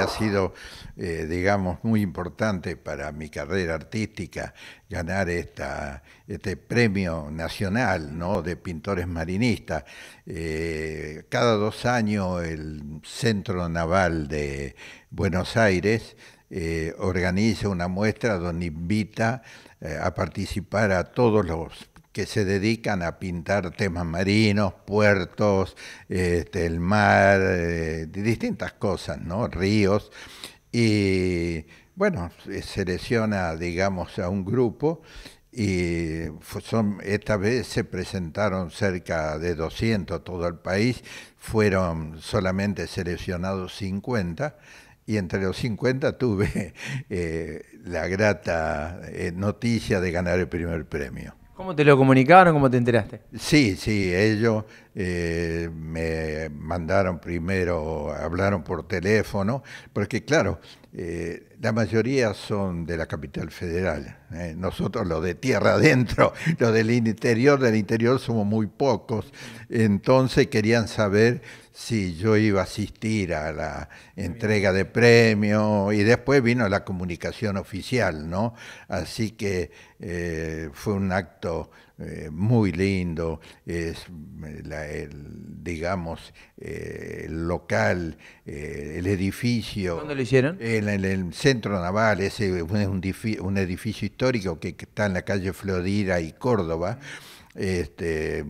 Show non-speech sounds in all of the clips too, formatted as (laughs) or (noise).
Ha sido, eh, digamos, muy importante para mi carrera artística ganar esta, este premio nacional ¿no? de pintores marinistas. Eh, cada dos años el Centro Naval de Buenos Aires eh, organiza una muestra donde invita a participar a todos los que se dedican a pintar temas marinos, puertos, este, el mar, eh, distintas cosas, ¿no? Ríos. Y bueno, selecciona, digamos, a un grupo y son, esta vez se presentaron cerca de 200 todo el país, fueron solamente seleccionados 50 y entre los 50 tuve (laughs) eh, la grata eh, noticia de ganar el primer premio. ¿Cómo te lo comunicaron? ¿Cómo te enteraste? Sí, sí, ellos eh, me mandaron primero, hablaron por teléfono, porque claro, eh, la mayoría son de la capital federal. Eh, nosotros los de tierra (laughs) adentro, los del interior, del interior somos muy pocos. Entonces querían saber si yo iba a asistir a la entrega de premio y después vino la comunicación oficial, ¿no? Así que eh, fue un acto muy lindo. Es, la el, digamos, eh, el local, eh, el edificio. ¿Dónde lo hicieron? En, el centro naval, ese es un, edificio, histórico que, está en la calle Florida y Córdoba. Este,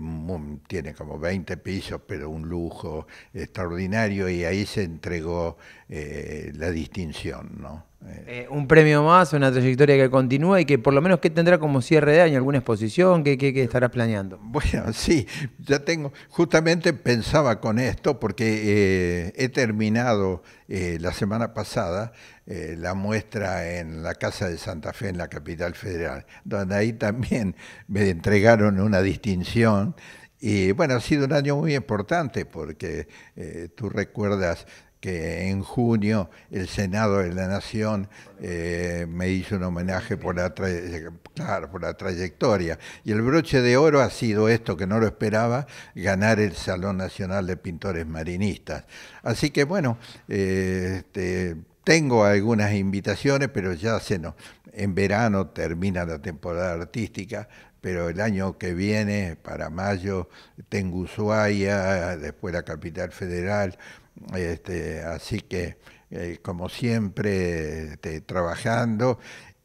tiene como 20 pisos, pero un lujo extraordinario, y ahí se entregó eh, la distinción, ¿no? Eh, un premio más, una trayectoria que continúa y que por lo menos que tendrá como cierre de año, alguna exposición, ¿qué estarás planeando. Bueno, (laughs) sí, ya tengo, justamente pensaba con esto porque eh, he terminado eh, la semana pasada la muestra en la Casa de Santa Fe en la capital federal, donde ahí también me entregaron una distinción. Y bueno, ha sido un año muy importante porque tú recuerdas que en junio el Senado de la Nación eh, me hizo un homenaje por la, por la trayectoria. Y el broche de oro ha sido esto, que no lo esperaba, ganar el Salón Nacional de Pintores Marinistas. Así que bueno, eh, este, tengo algunas invitaciones, pero ya se no. en verano termina la temporada artística, pero el año que viene, para mayo, tengo Ushuaia, después la capital federal, este, así que, eh, como siempre, este, trabajando.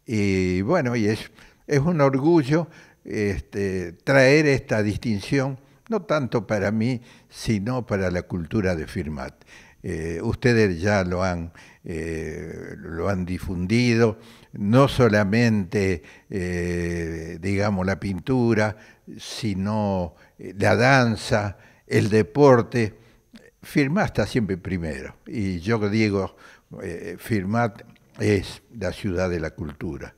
Y bueno, y es, es un orgullo este, traer esta distinción, no tanto para mí, sino para la cultura de Firmat. Eh, ustedes ya lo han, eh, lo han difundido, no solamente, digamos, la pintura, sino la danza, el deporte Firmat está siempre primero. Y yo digo, eh, eh, Firmat es la ciudad de la cultura.